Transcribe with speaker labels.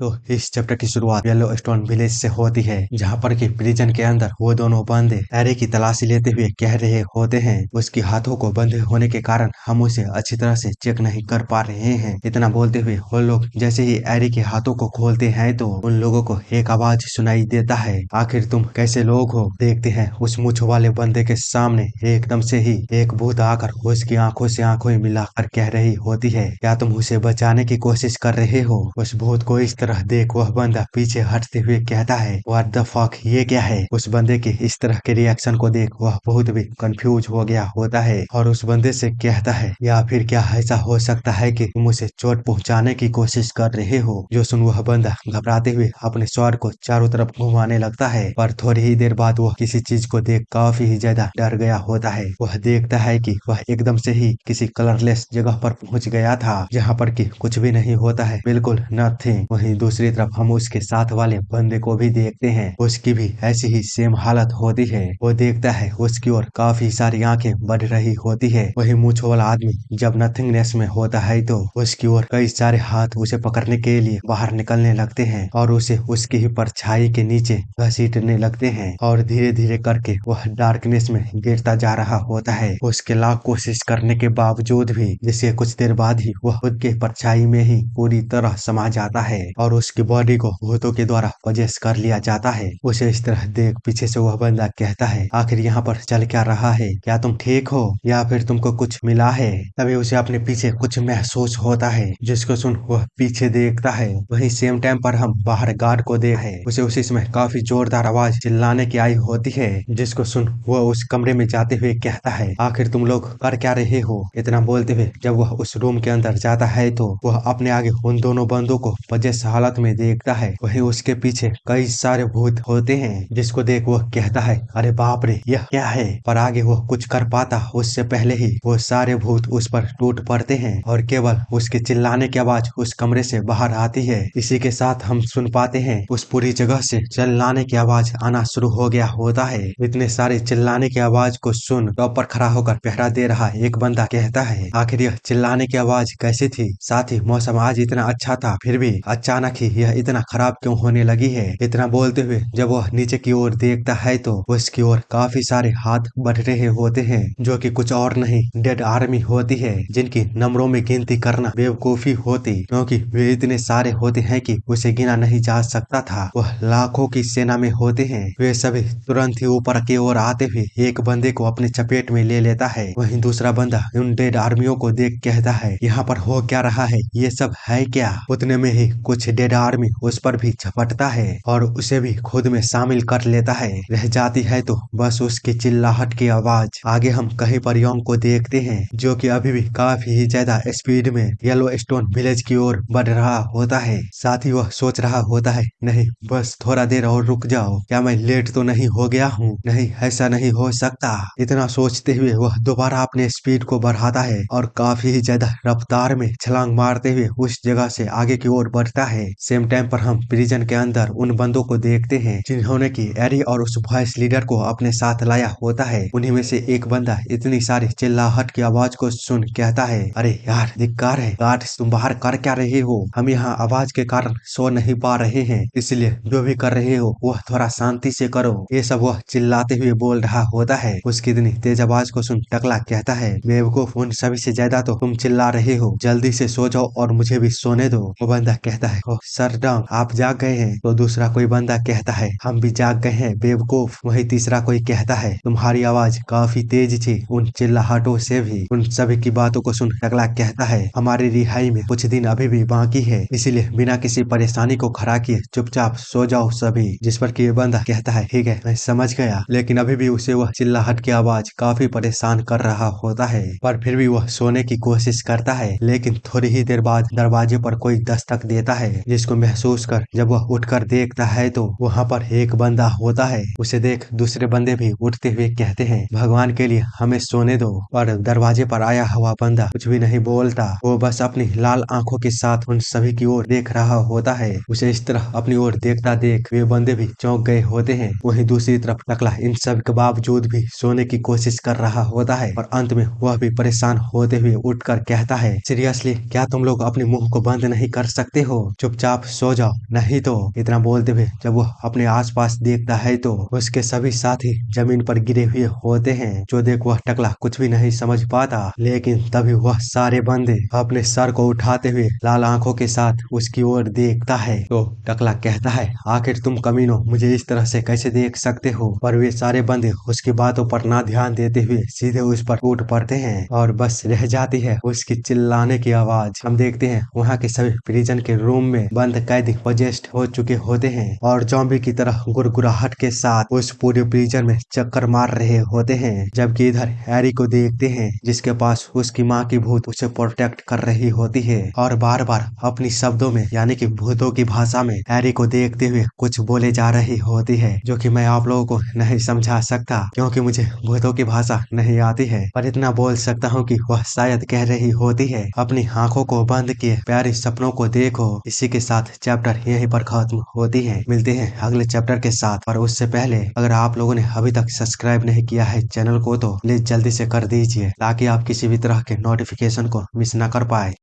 Speaker 1: तो इस चैप्टर की शुरुआत येलो स्टोन विलेज से होती है जहाँ पर की प्रिजन के अंदर वो दोनों बंदे एरे की तलाशी लेते हुए कह रहे होते हैं उसकी हाथों को बंद होने के कारण हम उसे अच्छी तरह से चेक नहीं कर पा रहे हैं इतना बोलते हुए वो लोग जैसे ही एरे के हाथों को खोलते हैं तो उन लोगों को एक आवाज सुनाई देता है आखिर तुम कैसे लोग हो देखते हैं उस मुछ वाले बंदे के सामने एकदम से ही एक भूत आकर उसकी आंखों से आंखों मिलाकर कह रही होती है क्या तुम उसे बचाने की कोशिश कर रहे हो उस भूत को इस तरह तरह देख वह बंदा पीछे हटते हुए कहता है द फक ये क्या है उस बंदे के इस तरह के रिएक्शन को देख वह बहुत भी कंफ्यूज हो गया होता है और उस बंदे से कहता है या फिर क्या ऐसा हो सकता है कि तुम उसे चोट पहुंचाने की कोशिश कर रहे हो जो सुन वह बंदा घबराते हुए अपने स्वर को चारों तरफ घुमाने लगता है पर थोड़ी ही देर बाद वह किसी चीज को देख काफी ही ज्यादा डर गया होता है वह देखता है कि वह एकदम से ही किसी कलरलेस जगह पर पहुंच गया था जहाँ पर कि कुछ भी नहीं होता है बिल्कुल नथिंग वही दूसरी तरफ हम उसके साथ वाले बंदे को भी देखते हैं उसकी भी ऐसी ही सेम हालत होती है वो देखता है उसकी ओर काफी सारी आंखें बढ़ रही होती है वही मुछ वाला आदमी जब नथिंगनेस में होता है तो उसकी ओर कई सारे हाथ उसे पकड़ने के लिए बाहर निकलने लगते हैं और उसे उसकी ही परछाई के नीचे घसीटने लगते हैं और धीरे धीरे करके वह डार्कनेस में गिरता जा रहा होता है उसके लाख कोशिश करने के बावजूद भी जिसके कुछ देर बाद ही वह खुद के परछाई में ही पूरी तरह समा जाता है और और उसकी बॉडी को भूतों के द्वारा पजेस कर लिया जाता है उसे इस तरह देख पीछे से वह बंदा कहता है आखिर यहाँ पर चल क्या रहा है क्या तुम ठीक हो या फिर तुमको कुछ मिला है तभी उसे अपने पीछे कुछ महसूस होता है जिसको सुन वह पीछे देखता है वही सेम टाइम पर हम बाहर गार्ड को देख है उसे उसी समय काफी जोरदार आवाज चिल्लाने की आई होती है जिसको सुन वह उस कमरे में जाते हुए कहता है आखिर तुम लोग कर क्या रहे हो इतना बोलते हुए जब वह उस रूम के अंदर जाता है तो वह अपने आगे उन दोनों बंदों को वजह हालत में देखता है वही उसके पीछे कई सारे भूत होते हैं जिसको देख वह कहता है अरे बाप रे यह क्या है पर आगे वह कुछ कर पाता उससे पहले ही वो सारे भूत उस पर टूट पड़ते हैं और केवल उसके चिल्लाने की आवाज उस कमरे से बाहर आती है इसी के साथ हम सुन पाते हैं उस पूरी जगह से चिल्लाने की आवाज आना शुरू हो गया होता है इतने सारे चिल्लाने की आवाज को सुन टॉप पर खड़ा होकर पहरा दे रहा एक बंदा कहता है आखिर यह चिल्लाने की आवाज कैसी थी साथ ही मौसम आज इतना अच्छा था फिर भी अचानक अचानक ही यह इतना खराब क्यों होने लगी है इतना बोलते हुए जब वह नीचे की ओर देखता है तो उसकी ओर काफी सारे हाथ बढ़ रहे होते हैं जो की कुछ और नहीं डेड आर्मी होती है जिनकी नंबरों में गिनती करना बेवकूफी होती क्योंकि वे इतने सारे होते हैं कि उसे गिना नहीं जा सकता था वह लाखों की सेना में होते हैं वे सभी तुरंत ही ऊपर की ओर आते हुए एक बंदे को अपने चपेट में ले लेता है वहीं दूसरा बंदा उन डेड आर्मियों को देख कहता है यहाँ पर हो क्या रहा है ये सब है क्या उतने में ही कुछ डेड आर्मी उस पर भी झपटता है और उसे भी खुद में शामिल कर लेता है रह जाती है तो बस उसकी चिल्लाहट की आवाज आगे हम कहीं पर योंग को देखते हैं जो कि अभी भी काफी ही ज्यादा स्पीड में येलो स्टोन विलेज की ओर बढ़ रहा होता है साथ ही वह सोच रहा होता है नहीं बस थोड़ा देर और रुक जाओ क्या मैं लेट तो नहीं हो गया हूँ नहीं ऐसा नहीं हो सकता इतना सोचते हुए वह दोबारा अपने स्पीड को बढ़ाता है और काफी ही ज्यादा रफ्तार में छलांग मारते हुए उस जगह से आगे की ओर बढ़ता है है सेम टाइम पर हम प्रिजन के अंदर उन बंदों को देखते हैं जिन्होंने की एरी और उस वॉइस लीडर को अपने साथ लाया होता है उन्हीं में से एक बंदा इतनी सारी चिल्लाहट की आवाज को सुन कहता है अरे यार धिकार है गार्ड तुम बाहर कर क्या रहे हो हम यहाँ आवाज के कारण सो नहीं पा रहे हैं इसलिए जो भी कर रहे हो वह थोड़ा शांति से करो ये सब वह चिल्लाते हुए बोल रहा होता है उसकी इतनी तेज आवाज को सुन टकला कहता है बेवकूफ उन सभी से ज्यादा तो तुम चिल्ला रहे हो जल्दी से सो जाओ और मुझे भी सोने दो वो बंदा कहता है हो डॉ आप जाग गए हैं तो दूसरा कोई बंदा कहता है हम भी जाग गए हैं बेवकूफ वही तीसरा कोई कहता है तुम्हारी आवाज काफी तेज थी उन चिल्लाहटों से भी उन सभी की बातों को सुन अगला कहता है हमारी रिहाई में कुछ दिन अभी भी बाकी है इसीलिए बिना किसी परेशानी को खड़ा किए चुपचाप सो जाओ सभी जिस पर की बंदा कहता है ठीक है मैं समझ गया लेकिन अभी भी उसे वह चिल्लाहट की आवाज काफी परेशान कर रहा होता है पर फिर भी वह सोने की कोशिश करता है लेकिन थोड़ी ही देर बाद दरवाजे पर कोई दस्तक देता है है जिसको महसूस कर जब वह उठकर देखता है तो वहाँ पर एक बंदा होता है उसे देख दूसरे बंदे भी उठते हुए कहते हैं भगवान के लिए हमें सोने दो और दरवाजे पर आया हुआ बंदा कुछ भी नहीं बोलता वो बस अपनी लाल आंखों के साथ उन सभी की ओर देख रहा होता है उसे इस तरह अपनी ओर देखता देख वे बंदे भी चौंक गए होते हैं वही दूसरी तरफ टकला इन सब के बावजूद भी सोने की कोशिश कर रहा होता है और अंत में वह भी परेशान होते हुए उठ कहता है सीरियसली क्या तुम लोग अपने मुंह को बंद नहीं कर सकते हो जो चुपचाप सो जाओ नहीं तो इतना बोलते हुए जब वो अपने आसपास देखता है तो उसके सभी साथी जमीन पर गिरे हुए होते हैं जो देख वह टकला कुछ भी नहीं समझ पाता लेकिन तभी वह सारे बंदे अपने सर को उठाते हुए लाल आंखों के साथ उसकी ओर देखता है तो टकला कहता है आखिर तुम कमीनो मुझे इस तरह से कैसे देख सकते हो पर वे सारे बंदे उसकी बातों पर ना ध्यान देते हुए सीधे उस पर टूट पड़ते हैं और बस रह जाती है उसकी चिल्लाने की आवाज हम देखते हैं वहाँ के सभी प्रिजन के रूम में में बंद कैदी पजेस्ट हो चुके होते हैं और जॉम्बी की तरह गुरगुराहट के साथ उस पूरे प्रिजन में चक्कर मार रहे होते हैं जबकि इधर हैरी को देखते हैं जिसके पास उसकी माँ की भूत उसे प्रोटेक्ट कर रही होती है और बार बार अपनी शब्दों में यानी कि भूतों की भाषा में हैरी को देखते हुए कुछ बोले जा रही होती है जो कि मैं आप लोगों को नहीं समझा सकता क्योंकि मुझे भूतों की भाषा नहीं आती है पर इतना बोल सकता हूँ कि वह शायद कह रही होती है अपनी आंखों को बंद किए प्यारे सपनों को देखो इसी इसी के साथ चैप्टर यही पर खत्म होती है मिलते हैं अगले चैप्टर के साथ और उससे पहले अगर आप लोगों ने अभी तक सब्सक्राइब नहीं किया है चैनल को तो प्लीज जल्दी से कर दीजिए ताकि आप किसी भी तरह के नोटिफिकेशन को मिस ना कर पाए